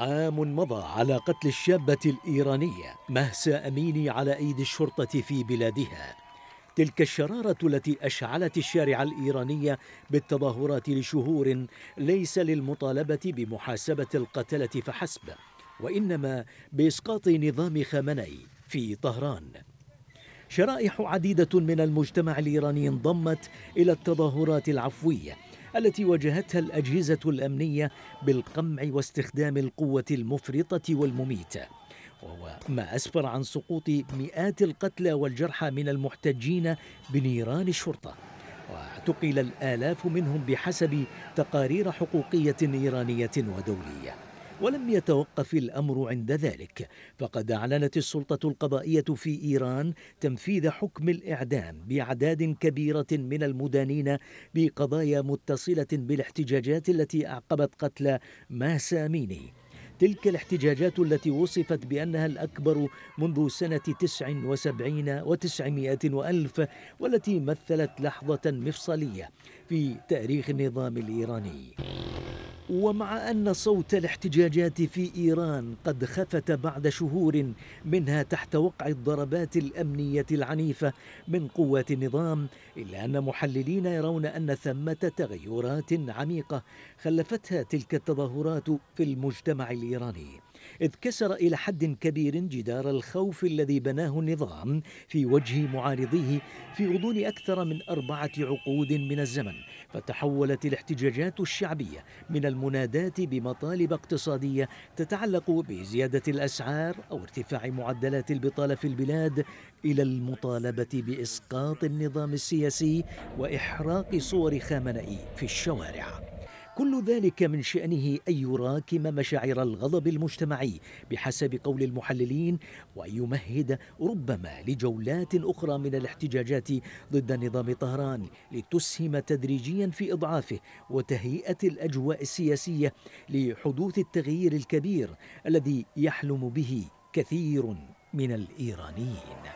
عام مضى على قتل الشابة الإيرانية مهسا أميني على أيدي الشرطة في بلادها تلك الشرارة التي أشعلت الشارع الإيراني بالتظاهرات لشهور ليس للمطالبة بمحاسبة القتلة فحسب وإنما بإسقاط نظام خامنئي في طهران شرائح عديدة من المجتمع الإيراني انضمت إلى التظاهرات العفوية التي واجهتها الأجهزة الأمنية بالقمع واستخدام القوة المفرطة والمميتة وهو ما أسفر عن سقوط مئات القتلى والجرحى من المحتجين بنيران الشرطة واعتقل الآلاف منهم بحسب تقارير حقوقية إيرانية ودولية ولم يتوقف الامر عند ذلك فقد اعلنت السلطه القضائيه في ايران تنفيذ حكم الاعدام باعداد كبيره من المدانين بقضايا متصله بالاحتجاجات التي اعقبت قتل ماساميني تلك الاحتجاجات التي وصفت بأنها الأكبر منذ سنة تسع وسبعين وتسعمائة وألف والتي مثلت لحظة مفصلية في تاريخ النظام الإيراني ومع أن صوت الاحتجاجات في إيران قد خفت بعد شهور منها تحت وقع الضربات الأمنية العنيفة من قوات النظام إلا أن محللين يرون أن ثمة تغيرات عميقة خلفتها تلك التظاهرات في المجتمع الإيراني إذ كسر إلى حد كبير جدار الخوف الذي بناه النظام في وجه معارضيه في غضون أكثر من أربعة عقود من الزمن فتحولت الاحتجاجات الشعبية من المنادات بمطالب اقتصادية تتعلق بزيادة الأسعار أو ارتفاع معدلات البطالة في البلاد إلى المطالبة بإسقاط النظام السياسي وإحراق صور خامنئي في الشوارع كل ذلك من شأنه أن يراكم مشاعر الغضب المجتمعي بحسب قول المحللين وأن يمهد ربما لجولات أخرى من الاحتجاجات ضد نظام طهران لتسهم تدريجيا في إضعافه وتهيئة الأجواء السياسية لحدوث التغيير الكبير الذي يحلم به كثير من الإيرانيين